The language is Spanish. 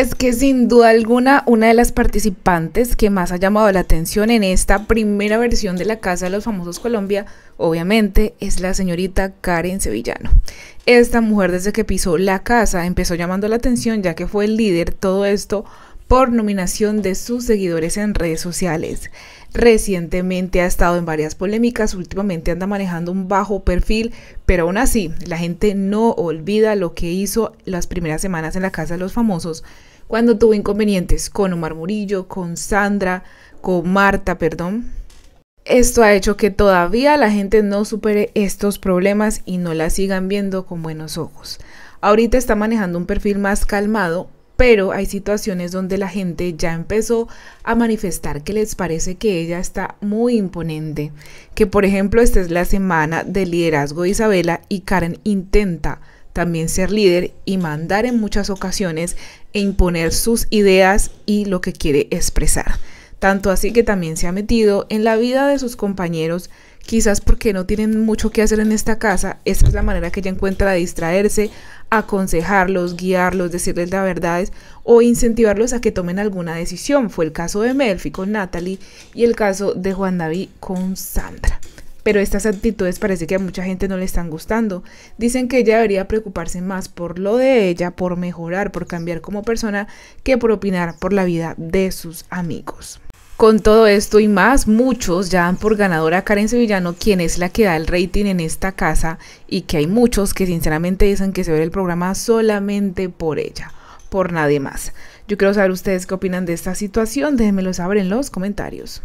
es que sin duda alguna una de las participantes que más ha llamado la atención en esta primera versión de la Casa de los Famosos Colombia, obviamente, es la señorita Karen Sevillano. Esta mujer desde que pisó la casa empezó llamando la atención ya que fue el líder, todo esto por nominación de sus seguidores en redes sociales. Recientemente ha estado en varias polémicas, últimamente anda manejando un bajo perfil, pero aún así la gente no olvida lo que hizo las primeras semanas en la Casa de los Famosos cuando tuvo inconvenientes con Omar Murillo, con Sandra, con Marta, perdón, esto ha hecho que todavía la gente no supere estos problemas y no la sigan viendo con buenos ojos. Ahorita está manejando un perfil más calmado, pero hay situaciones donde la gente ya empezó a manifestar que les parece que ella está muy imponente. Que por ejemplo esta es la semana de liderazgo de Isabela y Karen intenta también ser líder y mandar en muchas ocasiones e imponer sus ideas y lo que quiere expresar tanto así que también se ha metido en la vida de sus compañeros, quizás porque no tienen mucho que hacer en esta casa, Esa es la manera que ella encuentra de distraerse, aconsejarlos, guiarlos, decirles la verdades o incentivarlos a que tomen alguna decisión. Fue el caso de Melfi con Natalie y el caso de Juan David con Sandra pero estas actitudes parece que a mucha gente no le están gustando. Dicen que ella debería preocuparse más por lo de ella, por mejorar, por cambiar como persona, que por opinar por la vida de sus amigos. Con todo esto y más, muchos ya dan por ganadora a Karen Sevillano, quien es la que da el rating en esta casa y que hay muchos que sinceramente dicen que se ve el programa solamente por ella, por nadie más. Yo quiero saber ustedes qué opinan de esta situación, déjenmelo saber en los comentarios.